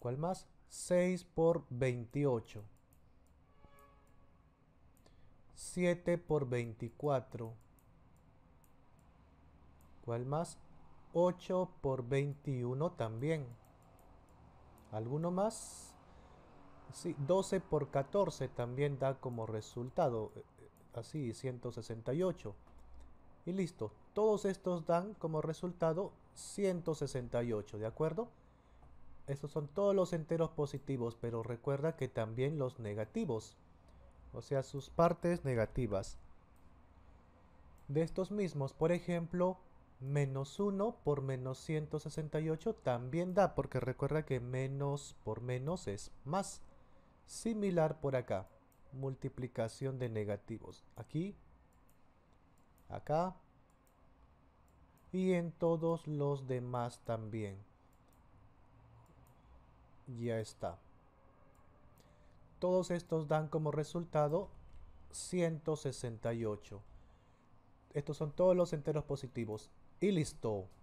¿Cuál más? 6 por 28. 7 por 24. ¿Cuál más? 8 por 21 también. ¿Alguno más? Sí, 12 por 14 también da como resultado. Eh, eh, así, 168. Y listo. Todos estos dan como resultado 168, ¿de acuerdo? estos son todos los enteros positivos, pero recuerda que también los negativos, o sea, sus partes negativas. De estos mismos, por ejemplo, menos 1 por menos 168 también da, porque recuerda que menos por menos es más. Similar por acá, multiplicación de negativos. Aquí, acá, y en todos los demás también ya está. Todos estos dan como resultado 168. Estos son todos los enteros positivos. Y listo.